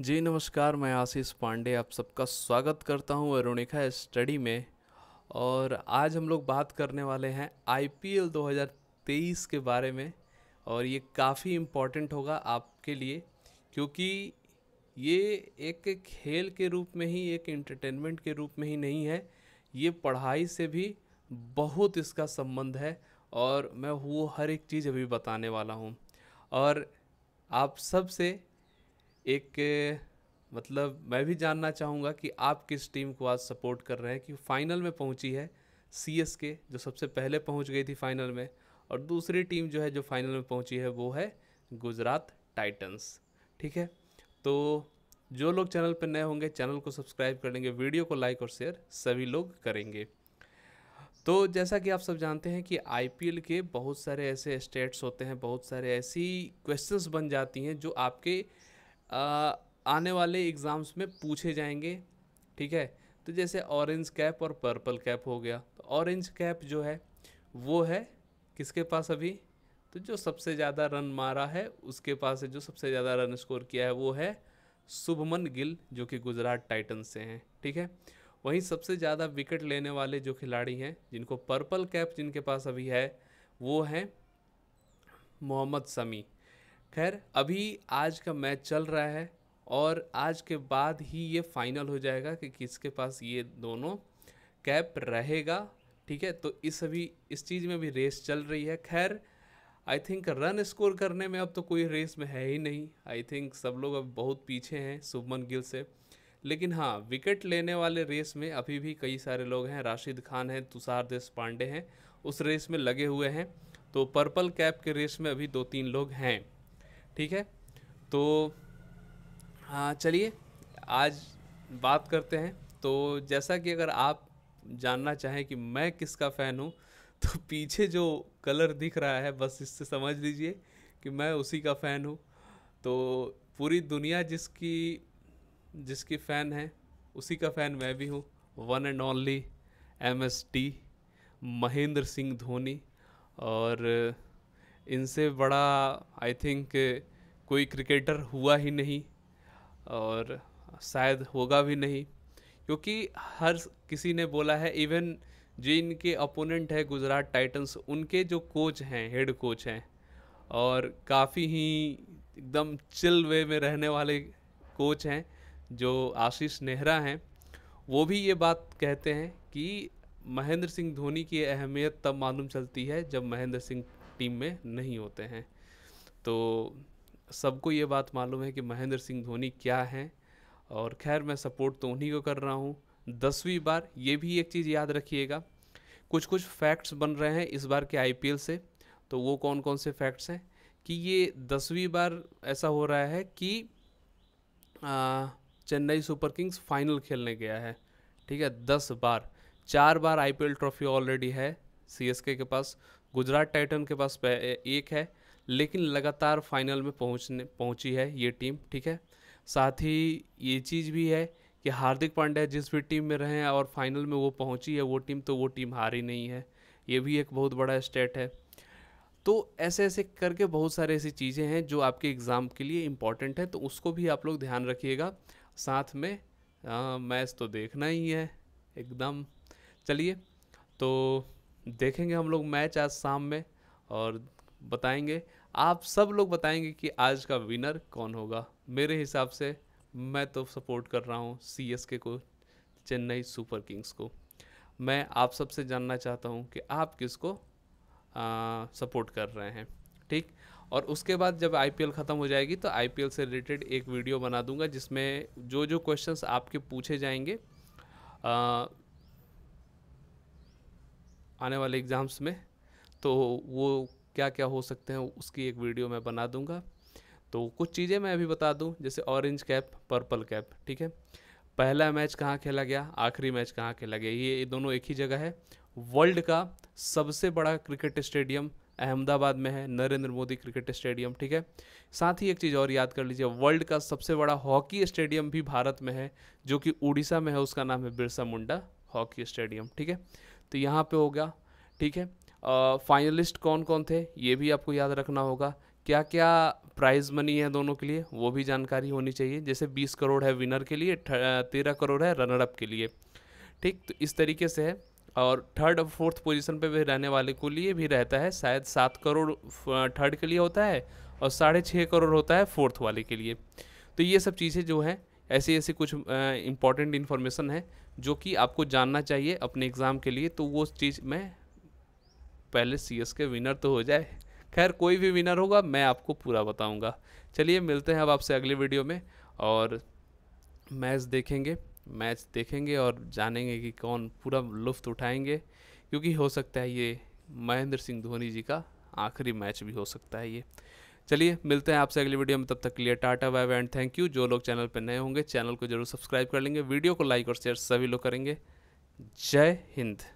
जी नमस्कार मैं आशीष पांडे आप सबका स्वागत करता हूं अरुणिका स्टडी में और आज हम लोग बात करने वाले हैं आईपीएल 2023 के बारे में और ये काफ़ी इम्पोर्टेंट होगा आपके लिए क्योंकि ये एक खेल के रूप में ही एक एंटरटेनमेंट के रूप में ही नहीं है ये पढ़ाई से भी बहुत इसका संबंध है और मैं वो हर एक चीज़ अभी बताने वाला हूँ और आप सबसे एक मतलब मैं भी जानना चाहूँगा कि आप किस टीम को आज सपोर्ट कर रहे हैं कि फाइनल में पहुँची है सी एस के जो सबसे पहले पहुँच गई थी फाइनल में और दूसरी टीम जो है जो फाइनल में पहुँची है वो है गुजरात टाइटन्स ठीक है तो जो लोग चैनल पर नए होंगे चैनल को सब्सक्राइब कर लेंगे वीडियो को लाइक और शेयर सभी लोग करेंगे तो जैसा कि आप सब जानते हैं कि आईपीएल के बहुत सारे ऐसे स्टेट्स होते हैं बहुत सारे ऐसी क्वेश्चंस बन जाती हैं जो आपके आने वाले एग्ज़ाम्स में पूछे जाएंगे ठीक है तो जैसे ऑरेंज कैप और पर्पल कैप हो गया तो ऑरेंज कैप जो है वो है किसके पास अभी तो जो सबसे ज़्यादा रन मारा है उसके पास है जो सबसे ज़्यादा रन स्कोर किया है वो है शुभमन गिल जो कि गुजरात टाइटन्स से हैं ठीक है वहीं सबसे ज़्यादा विकेट लेने वाले जो खिलाड़ी हैं जिनको पर्पल कैप जिनके पास अभी है वो हैं मोहम्मद समी खैर अभी आज का मैच चल रहा है और आज के बाद ही ये फाइनल हो जाएगा कि किसके पास ये दोनों कैप रहेगा ठीक है तो इस अभी इस चीज़ में भी रेस चल रही है खैर आई थिंक रन स्कोर करने में अब तो कोई रेस में है ही नहीं आई थिंक सब लोग अब बहुत पीछे हैं शुभमन गिल से लेकिन हाँ विकेट लेने वाले रेस में अभी भी कई सारे लोग हैं राशिद खान हैं तुषार देश पांडे हैं उस रेस में लगे हुए हैं तो पर्पल कैप के रेस में अभी दो तीन लोग हैं ठीक है तो हाँ चलिए आज बात करते हैं तो जैसा कि अगर आप जानना चाहें कि मैं किसका फ़ैन हूँ तो पीछे जो कलर दिख रहा है बस इससे समझ लीजिए कि मैं उसी का फ़ैन हूँ तो पूरी दुनिया जिसकी जिसकी फ़ैन है उसी का फ़ैन मैं भी हूँ one and only M S D Mahendra Singh Dhoni और इनसे बड़ा आई थिंक कोई क्रिकेटर हुआ ही नहीं और शायद होगा भी नहीं क्योंकि हर किसी ने बोला है इवन जिनके अपोनेंट है गुजरात टाइटंस उनके जो कोच हैं हेड कोच हैं और काफ़ी ही एकदम चिल वे में रहने वाले कोच हैं जो आशीष नेहरा हैं वो भी ये बात कहते हैं कि महेंद्र सिंह धोनी की अहमियत तब मालूम चलती है जब महेंद्र सिंह टीम में नहीं होते हैं तो सबको ये बात मालूम है कि महेंद्र सिंह धोनी क्या हैं और खैर मैं सपोर्ट तो उन्हीं को कर रहा हूँ दसवीं बार ये भी एक चीज़ याद रखिएगा कुछ कुछ फैक्ट्स बन रहे हैं इस बार के आई से तो वो कौन कौन से फैक्ट्स हैं कि ये दसवीं बार ऐसा हो रहा है कि चेन्नई सुपर किंग्स फाइनल खेलने गया है ठीक है दस बार चार बार आईपीएल ट्रॉफी ऑलरेडी है सीएसके के पास गुजरात टाइटन के पास एक है लेकिन लगातार फाइनल में पहुंचने पहुंची है ये टीम ठीक है साथ ही ये चीज़ भी है कि हार्दिक पांड्या जिस भी टीम में रहे और फाइनल में वो पहुंची है वो टीम तो वो टीम हारी नहीं है ये भी एक बहुत बड़ा स्टेट है तो ऐसे ऐसे करके बहुत सारे ऐसी चीज़ें हैं जो आपके एग्ज़ाम के लिए इम्पॉर्टेंट है तो उसको भी आप लोग ध्यान रखिएगा साथ में मैच तो देखना ही है एकदम चलिए तो देखेंगे हम लोग मैच आज शाम में और बताएंगे आप सब लोग बताएंगे कि आज का विनर कौन होगा मेरे हिसाब से मैं तो सपोर्ट कर रहा हूँ सी एस के को चेन्नई सुपर किंग्स को मैं आप सबसे जानना चाहता हूँ कि आप किसको को सपोर्ट कर रहे हैं ठीक और उसके बाद जब आई ख़त्म हो जाएगी तो आई से रिलेटेड एक वीडियो बना दूंगा जिसमें जो जो क्वेश्चंस आपके पूछे जाएंगे आ, आने वाले एग्ज़ाम्स में तो वो क्या क्या हो सकते हैं उसकी एक वीडियो मैं बना दूंगा तो कुछ चीज़ें मैं अभी बता दूं जैसे ऑरेंज कैप पर्पल कैप ठीक है पहला मैच कहाँ खेला गया आखिरी मैच कहाँ खेला गया ये दोनों एक ही जगह है वर्ल्ड का सबसे बड़ा क्रिकेट स्टेडियम अहमदाबाद में है नरेंद्र मोदी क्रिकेट स्टेडियम ठीक है साथ ही एक चीज़ और याद कर लीजिए वर्ल्ड का सबसे बड़ा हॉकी स्टेडियम भी भारत में है जो कि उड़ीसा में है उसका नाम है बिरसा मुंडा हॉकी स्टेडियम ठीक है तो यहाँ पे हो गया ठीक है फाइनलिस्ट कौन कौन थे ये भी आपको याद रखना होगा क्या क्या प्राइज मनी है दोनों के लिए वो भी जानकारी होनी चाहिए जैसे 20 करोड़ है विनर के लिए तेरह करोड़ है रनरअप के लिए ठीक तो इस तरीके से है और थर्ड और फोर्थ पोजीशन पे भी रहने वाले को लिए भी रहता है शायद सात करोड़ थर्ड के लिए होता है और साढ़े छः करोड़ होता है फोर्थ वाले के लिए तो ये सब चीज़ें जो हैं ऐसी ऐसी कुछ इंपॉर्टेंट इन्फॉर्मेशन है जो कि आपको जानना चाहिए अपने एग्ज़ाम के लिए तो वो चीज़ मैं पहले सी के विनर तो हो जाए खैर कोई भी विनर होगा मैं आपको पूरा बताऊंगा चलिए मिलते हैं अब आपसे अगले वीडियो में और मैच देखेंगे मैच देखेंगे और जानेंगे कि कौन पूरा लुफ्त उठाएंगे क्योंकि हो सकता है ये महेंद्र सिंह धोनी जी का आखिरी मैच भी हो सकता है ये चलिए मिलते हैं आपसे अगली वीडियो में तब तक के लिए tata bye and thank you जो लोग चैनल पर नए होंगे चैनल को जरूर सब्सक्राइब कर लेंगे वीडियो को लाइक और शेयर सभी लोग करेंगे जय हिंद